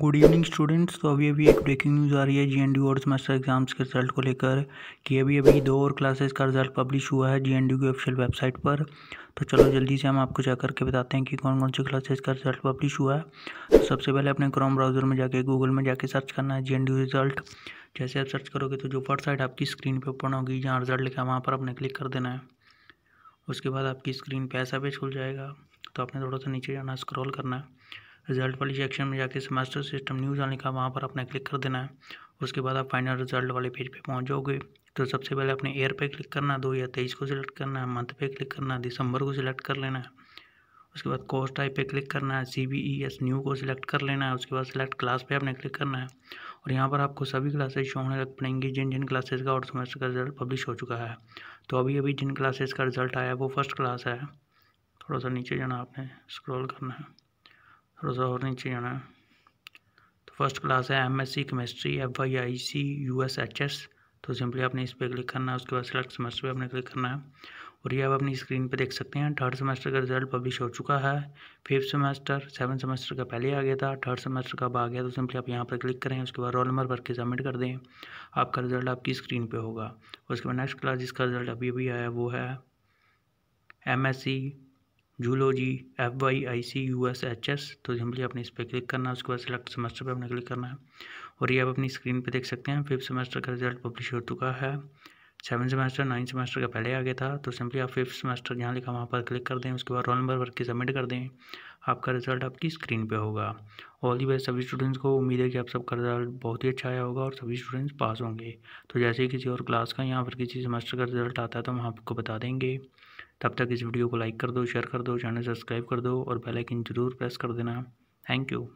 good evening students तो अभी अभी एक ब्रेकिंग न्यूज़ आ रही है जी एन डी और सेमेस्टर एग्जाम्स के रिजल्ट को लेकर कि अभी अभी दो और क्लासेस का रिजल्ट पब्लिश हुआ है जीएनडी एन की ऑफिशियल वेबसाइट पर तो चलो जल्दी से हम आपको जा करके बताते हैं कि कौन कौन से क्लासेस का रिजल्ट पब्लिश हुआ है तो सबसे पहले अपने क्रोम ब्राउज़र में जाके गूगल में जाके सर्च करना है जे एन डी रिजल्ट जैसे आप सर्च करोगे तो जो फर्स्ट साइड आपकी स्क्रीन पर ओपन होगी जहाँ रिजल्ट लिखा है वहाँ पर आपने क्लिक कर देना है उसके बाद आपकी स्क्रीन पर ऐसा पेज खुल जाएगा तो आपने थोड़ा सा नीचे जाना स्क्रॉल करना है रिजल्ट वाली सेक्शन में जाके सेमेस्टर सिस्टम न्यूज़ आने का वहाँ पर आपने क्लिक कर देना है उसके बाद आप फाइनल रिजल्ट वाले पेज पे पहुँच जाओगे तो सबसे पहले अपने ईयर पे क्लिक करना दो या तेईस को सिलेक्ट करना है मंथ पे क्लिक करना है दिसंबर को सिलेक्ट कर लेना है उसके बाद कोर्स टाइप पे क्लिक करना है C B E S new को सिलेक्ट कर लेना है उसके बाद सिलेक्ट क्लास पे आपने क्लिक करना है और यहाँ पर आपको सभी क्लासेस शो होने लग पड़ेंगी जिन जिन क्लासेस का और सेमेस्टर का रिजल्ट पब्लिश हो चुका है तो अभी अभी जिन क्लासेस का रिजल्ट आया है वो फर्स्ट क्लास है थोड़ा सा नीचे जाना आपने स्क्रॉल करना है थोड़ा नहीं और नीचे जाना तो फर्स्ट क्लास है M S C chemistry F Y I C U S H S तो सिंपली आपने इस पर क्लिक करना है उसके बाद सेलेक्ट सेमेस्टर पर आपने क्लिक करना है और ये आप अपनी स्क्रीन पे देख सकते हैं थर्ड सेमेस्टर का रिजल्ट पब्लिश हो चुका है फिफ्थ सेमेस्टर सेवन सेमेस्टर का पहले आ गया था थर्ड सेमेस्टर का अब आ गया तो सिंपली आप यहाँ पर क्लिक करें उसके बाद रोल नंबर भर के सबमिट कर दें आपका रिजल्ट आपकी स्क्रीन पर होगा उसके बाद नेक्स्ट क्लास जिसका रिजल्ट अभी अभी आया वो है M S C zoology F Y I C U S H S तो सिंपली आपने इस पर क्लिक करना है उसके बाद सेलेक्ट सेमेस्टर पर आपने क्लिक करना है और ये आप अपनी स्क्रीन पे देख सकते हैं फिफ्थ सेमेस्टर का रिजल्ट पब्लिश हो चुका है सेवन सेमेस्टर नाइन सेमेस्टर का पहले आ गया था तो सिंपली आप फिफ्थ सेमेस्टर जहाँ लिखा वहाँ पर क्लिक कर दें उसके बाद रोल नंबर वर्क के सबमिट कर दें आपका रिजल्ट आपकी स्क्रीन पे होगा ऑल दी बेस्ट सभी स्टूडेंट्स को उम्मीद है कि आप सबका रिजल्ट बहुत ही अच्छा आया होगा और सभी स्टूडेंट्स पास होंगे तो जैसे किसी और क्लास का यहाँ पर किसी सेमेस्टर का रिजल्ट आता है तो हम आपको बता देंगे तब तक इस वीडियो को लाइक कर दो शेयर कर दो चैनल सब्सक्राइब कर दो और बेल आइकन जरूर प्रेस कर देना थैंक यू